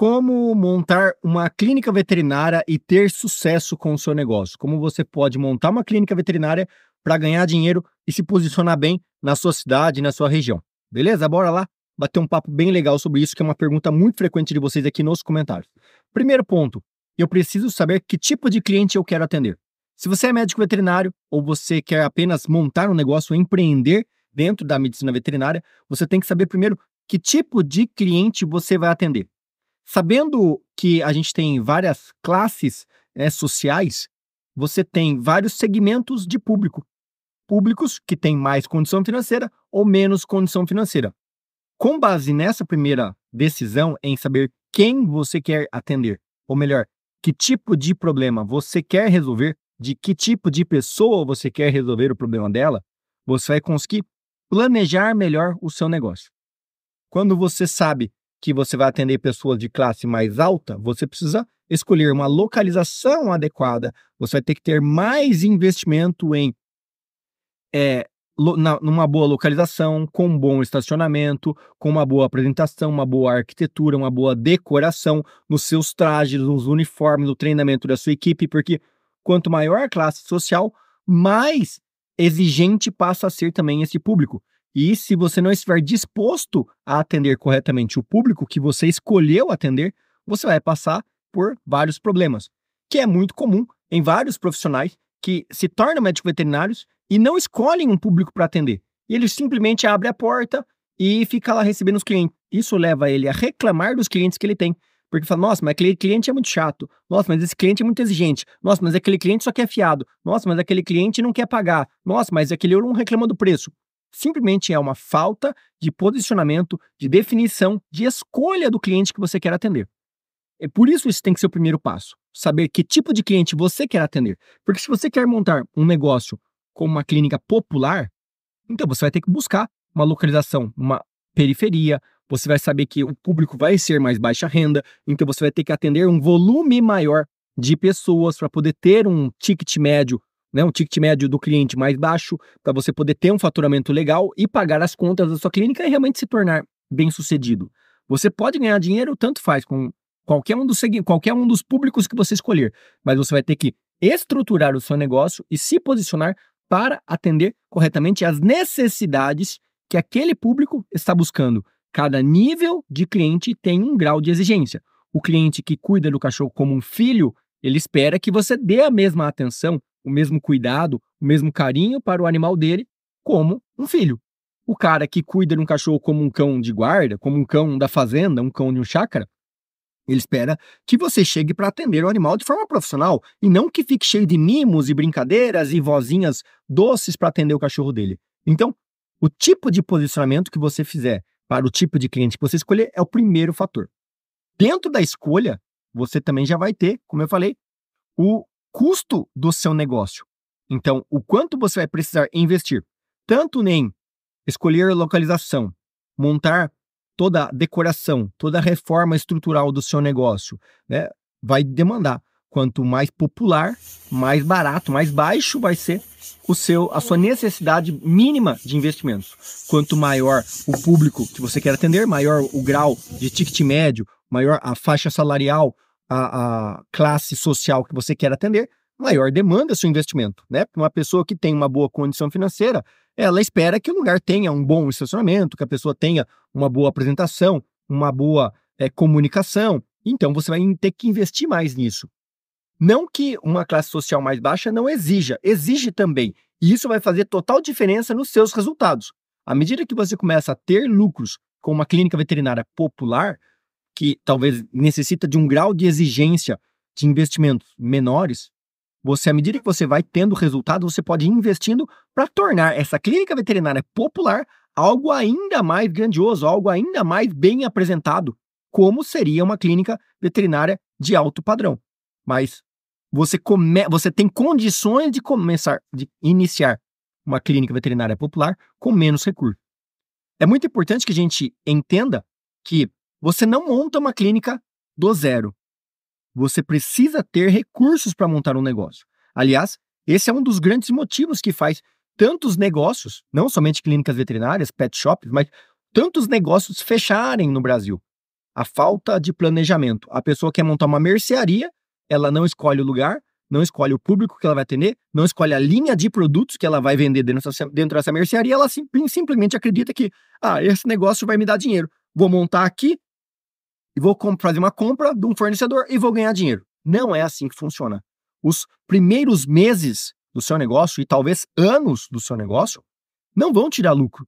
como montar uma clínica veterinária e ter sucesso com o seu negócio. Como você pode montar uma clínica veterinária para ganhar dinheiro e se posicionar bem na sua cidade, na sua região. Beleza? Bora lá bater um papo bem legal sobre isso, que é uma pergunta muito frequente de vocês aqui nos comentários. Primeiro ponto, eu preciso saber que tipo de cliente eu quero atender. Se você é médico veterinário ou você quer apenas montar um negócio, empreender dentro da medicina veterinária, você tem que saber primeiro que tipo de cliente você vai atender. Sabendo que a gente tem várias classes né, sociais, você tem vários segmentos de público. Públicos que têm mais condição financeira ou menos condição financeira. Com base nessa primeira decisão em saber quem você quer atender, ou melhor, que tipo de problema você quer resolver, de que tipo de pessoa você quer resolver o problema dela, você vai conseguir planejar melhor o seu negócio. Quando você sabe que você vai atender pessoas de classe mais alta, você precisa escolher uma localização adequada. Você vai ter que ter mais investimento em é, na, numa boa localização, com um bom estacionamento, com uma boa apresentação, uma boa arquitetura, uma boa decoração nos seus trajes, nos uniformes, no treinamento da sua equipe, porque quanto maior a classe social, mais exigente passa a ser também esse público. E se você não estiver disposto a atender corretamente o público que você escolheu atender, você vai passar por vários problemas, que é muito comum em vários profissionais que se tornam médicos veterinários e não escolhem um público para atender. E ele simplesmente abre a porta e fica lá recebendo os clientes. Isso leva ele a reclamar dos clientes que ele tem. Porque fala, nossa, mas aquele cliente é muito chato. Nossa, mas esse cliente é muito exigente. Nossa, mas aquele cliente só quer fiado. Nossa, mas aquele cliente não quer pagar. Nossa, mas aquele eu não reclama do preço simplesmente é uma falta de posicionamento, de definição, de escolha do cliente que você quer atender. É por isso isso tem que ser o primeiro passo. Saber que tipo de cliente você quer atender. Porque se você quer montar um negócio como uma clínica popular, então você vai ter que buscar uma localização, uma periferia, você vai saber que o público vai ser mais baixa renda, então você vai ter que atender um volume maior de pessoas para poder ter um ticket médio né, um ticket médio do cliente mais baixo, para você poder ter um faturamento legal e pagar as contas da sua clínica e realmente se tornar bem sucedido. Você pode ganhar dinheiro, tanto faz, com qualquer um dos, qualquer um dos públicos que você escolher, mas você vai ter que estruturar o seu negócio e se posicionar para atender corretamente as necessidades que aquele público está buscando. Cada nível de cliente tem um grau de exigência. O cliente que cuida do cachorro como um filho, ele espera que você dê a mesma atenção o mesmo cuidado, o mesmo carinho para o animal dele como um filho. O cara que cuida de um cachorro como um cão de guarda, como um cão da fazenda, um cão de um chácara, ele espera que você chegue para atender o animal de forma profissional e não que fique cheio de mimos e brincadeiras e vozinhas doces para atender o cachorro dele. Então, o tipo de posicionamento que você fizer para o tipo de cliente que você escolher é o primeiro fator. Dentro da escolha, você também já vai ter, como eu falei, o custo do seu negócio. Então, o quanto você vai precisar investir, tanto em escolher localização, montar toda a decoração, toda a reforma estrutural do seu negócio, né? Vai demandar. Quanto mais popular, mais barato, mais baixo vai ser o seu, a sua necessidade mínima de investimentos. Quanto maior o público que você quer atender, maior o grau de ticket médio, maior a faixa salarial, a, a classe social que você quer atender, maior demanda é seu investimento, né? Uma pessoa que tem uma boa condição financeira, ela espera que o lugar tenha um bom estacionamento, que a pessoa tenha uma boa apresentação, uma boa é, comunicação. Então você vai ter que investir mais nisso. Não que uma classe social mais baixa não exija, exige também. E isso vai fazer total diferença nos seus resultados. À medida que você começa a ter lucros com uma clínica veterinária popular, que talvez necessita de um grau de exigência de investimentos menores, você, à medida que você vai tendo resultado, você pode ir investindo para tornar essa clínica veterinária popular algo ainda mais grandioso, algo ainda mais bem apresentado, como seria uma clínica veterinária de alto padrão. Mas você, come... você tem condições de começar, de iniciar uma clínica veterinária popular com menos recurso. É muito importante que a gente entenda que você não monta uma clínica do zero. Você precisa ter recursos para montar um negócio. Aliás, esse é um dos grandes motivos que faz tantos negócios, não somente clínicas veterinárias, pet shops, mas tantos negócios fecharem no Brasil. A falta de planejamento. A pessoa quer montar uma mercearia, ela não escolhe o lugar, não escolhe o público que ela vai atender, não escolhe a linha de produtos que ela vai vender dentro dessa, dentro dessa mercearia, ela sim, simplesmente acredita que, ah, esse negócio vai me dar dinheiro. Vou montar aqui, e vou fazer uma compra de um fornecedor e vou ganhar dinheiro. Não é assim que funciona. Os primeiros meses do seu negócio e talvez anos do seu negócio não vão tirar lucro,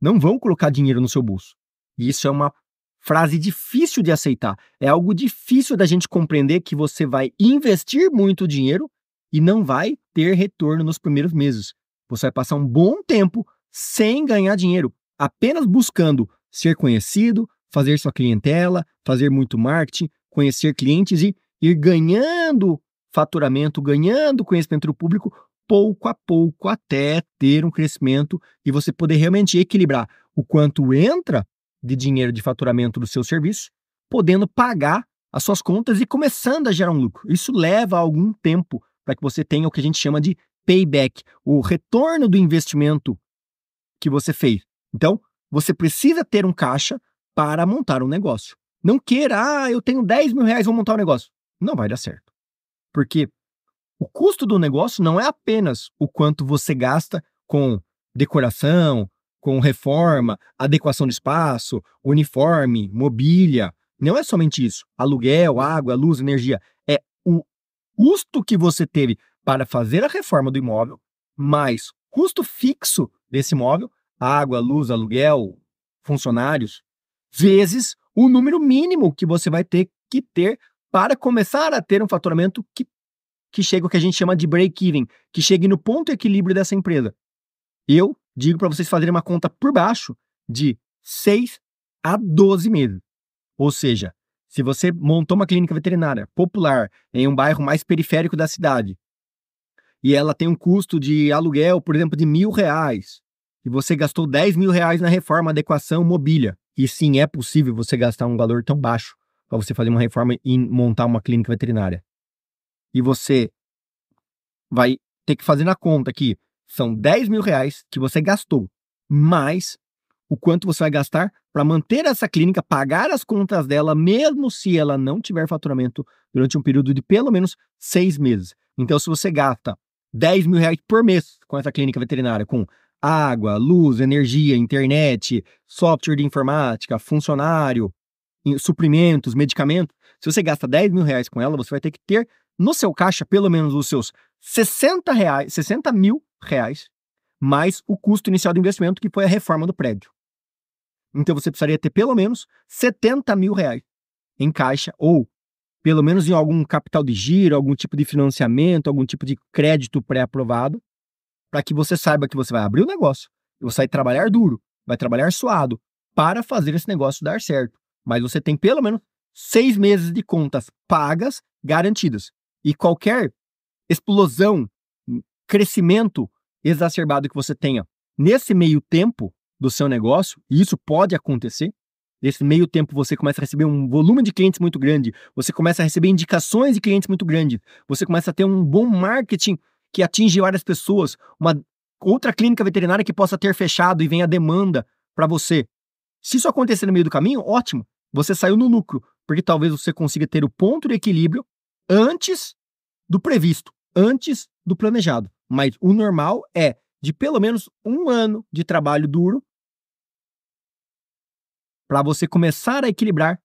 não vão colocar dinheiro no seu bolso. E isso é uma frase difícil de aceitar. É algo difícil da gente compreender que você vai investir muito dinheiro e não vai ter retorno nos primeiros meses. Você vai passar um bom tempo sem ganhar dinheiro, apenas buscando ser conhecido, fazer sua clientela, fazer muito marketing, conhecer clientes e ir ganhando faturamento, ganhando conhecimento do público pouco a pouco até ter um crescimento e você poder realmente equilibrar o quanto entra de dinheiro de faturamento do seu serviço, podendo pagar as suas contas e começando a gerar um lucro. Isso leva algum tempo para que você tenha o que a gente chama de payback, o retorno do investimento que você fez. Então, você precisa ter um caixa para montar um negócio. Não queira, ah, eu tenho 10 mil reais, vou montar um negócio. Não vai dar certo. Porque o custo do negócio não é apenas o quanto você gasta com decoração, com reforma, adequação de espaço, uniforme, mobília. Não é somente isso. Aluguel, água, luz, energia. É o custo que você teve para fazer a reforma do imóvel, mais custo fixo desse imóvel, água, luz, aluguel, funcionários, vezes o número mínimo que você vai ter que ter para começar a ter um faturamento que, que chegue ao que a gente chama de break-even, que chegue no ponto de equilíbrio dessa empresa. Eu digo para vocês fazerem uma conta por baixo de 6 a 12 meses. Ou seja, se você montou uma clínica veterinária popular em um bairro mais periférico da cidade e ela tem um custo de aluguel, por exemplo, de mil reais, e você gastou 10 mil reais na reforma, adequação, mobília, e sim, é possível você gastar um valor tão baixo para você fazer uma reforma e montar uma clínica veterinária. E você vai ter que fazer na conta que são 10 mil reais que você gastou, mais o quanto você vai gastar para manter essa clínica, pagar as contas dela, mesmo se ela não tiver faturamento durante um período de pelo menos seis meses. Então, se você gasta 10 mil reais por mês com essa clínica veterinária, com água, luz, energia, internet, software de informática, funcionário, suprimentos, medicamento. Se você gasta 10 mil reais com ela, você vai ter que ter no seu caixa pelo menos os seus 60, reais, 60 mil reais mais o custo inicial do investimento, que foi a reforma do prédio. Então você precisaria ter pelo menos 70 mil reais em caixa ou pelo menos em algum capital de giro, algum tipo de financiamento, algum tipo de crédito pré-aprovado, para que você saiba que você vai abrir o um negócio, você vai trabalhar duro, vai trabalhar suado para fazer esse negócio dar certo. Mas você tem pelo menos seis meses de contas pagas garantidas. E qualquer explosão, crescimento exacerbado que você tenha nesse meio tempo do seu negócio, e isso pode acontecer, Nesse meio tempo, você começa a receber um volume de clientes muito grande, você começa a receber indicações de clientes muito grande, você começa a ter um bom marketing que atinge várias pessoas, uma outra clínica veterinária que possa ter fechado e vem a demanda para você. Se isso acontecer no meio do caminho, ótimo, você saiu no lucro, porque talvez você consiga ter o ponto de equilíbrio antes do previsto, antes do planejado. Mas o normal é de pelo menos um ano de trabalho duro para você começar a equilibrar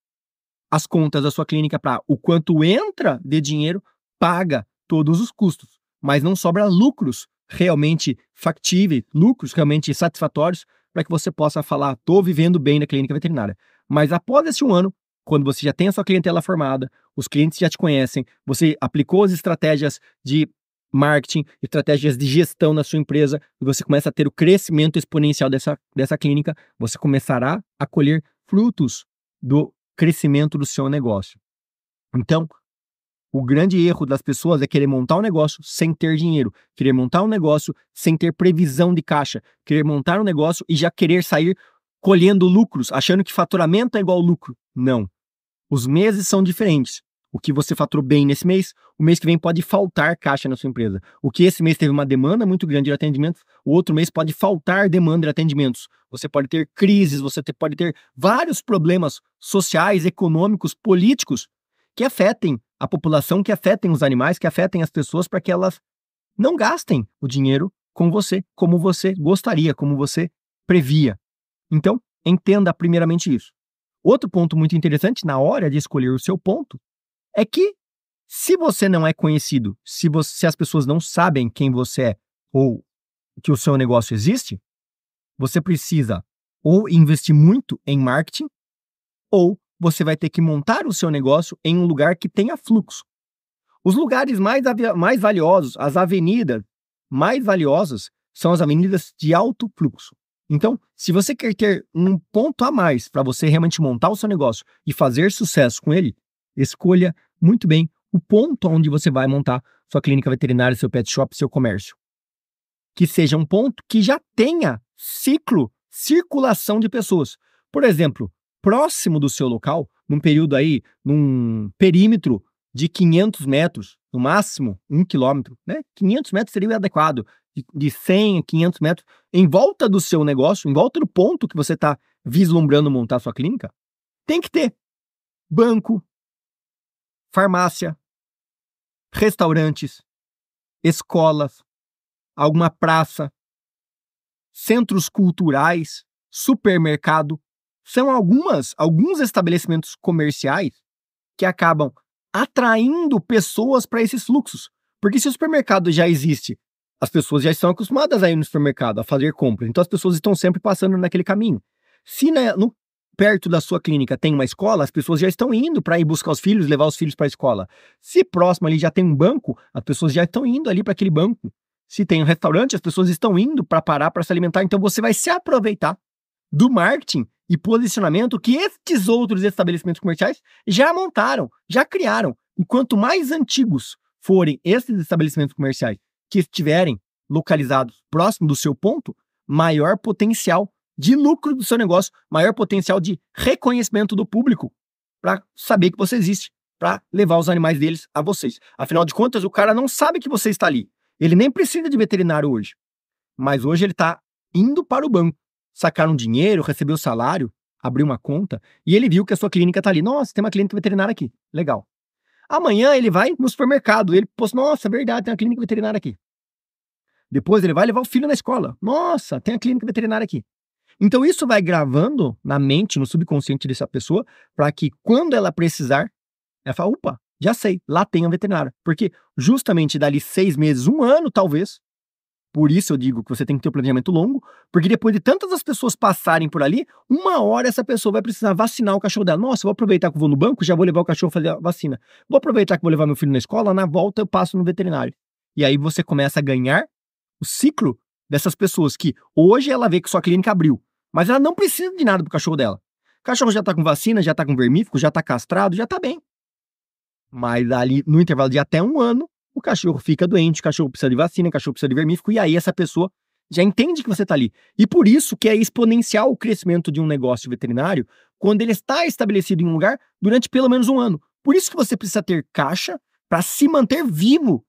as contas da sua clínica para o quanto entra de dinheiro paga todos os custos mas não sobra lucros realmente factíveis, lucros realmente satisfatórios para que você possa falar, estou vivendo bem na clínica veterinária. Mas após esse um ano, quando você já tem a sua clientela formada, os clientes já te conhecem, você aplicou as estratégias de marketing, estratégias de gestão na sua empresa, e você começa a ter o crescimento exponencial dessa, dessa clínica, você começará a colher frutos do crescimento do seu negócio. Então, o grande erro das pessoas é querer montar um negócio sem ter dinheiro, querer montar um negócio sem ter previsão de caixa, querer montar um negócio e já querer sair colhendo lucros, achando que faturamento é igual lucro. Não. Os meses são diferentes. O que você faturou bem nesse mês, o mês que vem pode faltar caixa na sua empresa. O que esse mês teve uma demanda muito grande de atendimentos, o outro mês pode faltar demanda de atendimentos. Você pode ter crises, você pode ter vários problemas sociais, econômicos, políticos que afetem a população, que afetem os animais, que afetem as pessoas, para que elas não gastem o dinheiro com você, como você gostaria, como você previa. Então, entenda primeiramente isso. Outro ponto muito interessante na hora de escolher o seu ponto é que se você não é conhecido, se, você, se as pessoas não sabem quem você é ou que o seu negócio existe, você precisa ou investir muito em marketing ou você vai ter que montar o seu negócio em um lugar que tenha fluxo. Os lugares mais, mais valiosos, as avenidas mais valiosas, são as avenidas de alto fluxo. Então, se você quer ter um ponto a mais para você realmente montar o seu negócio e fazer sucesso com ele, escolha muito bem o ponto onde você vai montar sua clínica veterinária, seu pet shop, seu comércio. Que seja um ponto que já tenha ciclo, circulação de pessoas. Por exemplo, próximo do seu local, num período aí, num perímetro de 500 metros, no máximo um quilômetro, né? 500 metros seria o adequado, de, de 100 a 500 metros, em volta do seu negócio, em volta do ponto que você está vislumbrando montar sua clínica, tem que ter banco, farmácia, restaurantes, escolas, alguma praça, centros culturais, supermercado, são algumas, alguns estabelecimentos comerciais que acabam atraindo pessoas para esses fluxos. Porque se o supermercado já existe, as pessoas já estão acostumadas a ir no supermercado, a fazer compras. Então as pessoas estão sempre passando naquele caminho. Se na, né, no, perto da sua clínica tem uma escola, as pessoas já estão indo para ir buscar os filhos, levar os filhos para a escola. Se próximo ali já tem um banco, as pessoas já estão indo ali para aquele banco. Se tem um restaurante, as pessoas estão indo para parar para se alimentar. Então você vai se aproveitar do marketing e posicionamento que estes outros estabelecimentos comerciais já montaram, já criaram. E quanto mais antigos forem esses estabelecimentos comerciais que estiverem localizados próximo do seu ponto, maior potencial de lucro do seu negócio, maior potencial de reconhecimento do público para saber que você existe, para levar os animais deles a vocês. Afinal de contas, o cara não sabe que você está ali. Ele nem precisa de veterinário hoje. Mas hoje ele está indo para o banco sacar um dinheiro, receber o salário, abrir uma conta, e ele viu que a sua clínica está ali. Nossa, tem uma clínica veterinária aqui. Legal. Amanhã ele vai no supermercado. Ele posta: nossa, é verdade, tem uma clínica veterinária aqui. Depois ele vai levar o filho na escola. Nossa, tem a clínica veterinária aqui. Então isso vai gravando na mente, no subconsciente dessa pessoa, para que quando ela precisar, ela fala, opa, já sei, lá tem a veterinária. Porque justamente dali seis meses, um ano talvez, por isso eu digo que você tem que ter um planejamento longo, porque depois de tantas as pessoas passarem por ali, uma hora essa pessoa vai precisar vacinar o cachorro dela. Nossa, vou aproveitar que eu vou no banco, já vou levar o cachorro fazer a vacina. Vou aproveitar que vou levar meu filho na escola, na volta eu passo no veterinário. E aí você começa a ganhar o ciclo dessas pessoas que hoje ela vê que sua clínica abriu, mas ela não precisa de nada pro cachorro dela. O cachorro já tá com vacina, já tá com vermífugo, já tá castrado, já tá bem. Mas ali no intervalo de até um ano, o cachorro fica doente, o cachorro precisa de vacina, o cachorro precisa de vermífugo, e aí essa pessoa já entende que você está ali. E por isso que é exponencial o crescimento de um negócio veterinário quando ele está estabelecido em um lugar durante pelo menos um ano. Por isso que você precisa ter caixa para se manter vivo,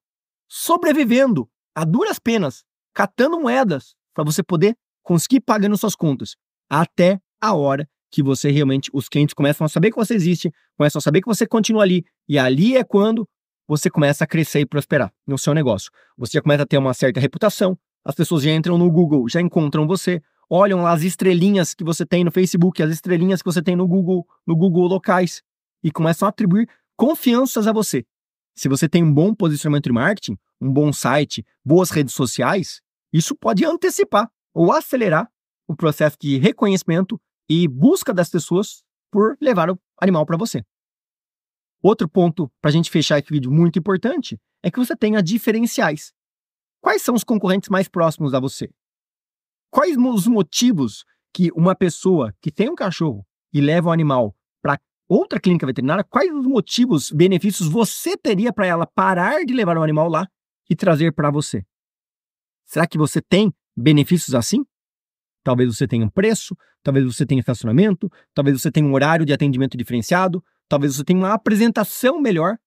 sobrevivendo, a duras penas, catando moedas, para você poder conseguir pagando suas contas, até a hora que você realmente, os clientes começam a saber que você existe, começam a saber que você continua ali, e ali é quando você começa a crescer e prosperar no seu negócio. Você já começa a ter uma certa reputação, as pessoas já entram no Google, já encontram você, olham lá as estrelinhas que você tem no Facebook, as estrelinhas que você tem no Google, no Google locais, e começam a atribuir confianças a você. Se você tem um bom posicionamento de marketing, um bom site, boas redes sociais, isso pode antecipar ou acelerar o processo de reconhecimento e busca das pessoas por levar o animal para você. Outro ponto, para a gente fechar esse vídeo, muito importante, é que você tenha diferenciais. Quais são os concorrentes mais próximos a você? Quais os motivos que uma pessoa que tem um cachorro e leva um animal para outra clínica veterinária, quais os motivos, benefícios você teria para ela parar de levar o um animal lá e trazer para você? Será que você tem benefícios assim? Talvez você tenha um preço, talvez você tenha estacionamento, talvez você tenha um horário de atendimento diferenciado, Talvez você tenha uma apresentação melhor.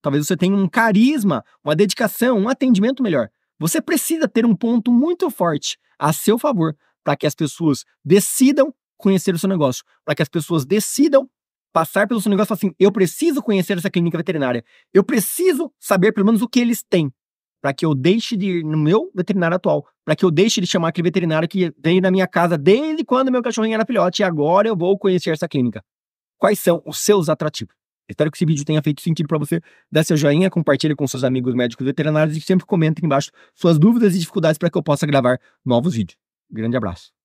Talvez você tenha um carisma, uma dedicação, um atendimento melhor. Você precisa ter um ponto muito forte a seu favor para que as pessoas decidam conhecer o seu negócio, para que as pessoas decidam passar pelo seu negócio assim: eu preciso conhecer essa clínica veterinária, eu preciso saber pelo menos o que eles têm, para que eu deixe de ir no meu veterinário atual, para que eu deixe de chamar aquele veterinário que veio na minha casa desde quando meu cachorrinho era filhote e agora eu vou conhecer essa clínica quais são os seus atrativos. Espero que esse vídeo tenha feito sentido para você. Dá seu joinha, compartilhe com seus amigos médicos veterinários e sempre comenta embaixo suas dúvidas e dificuldades para que eu possa gravar novos vídeos. Grande abraço.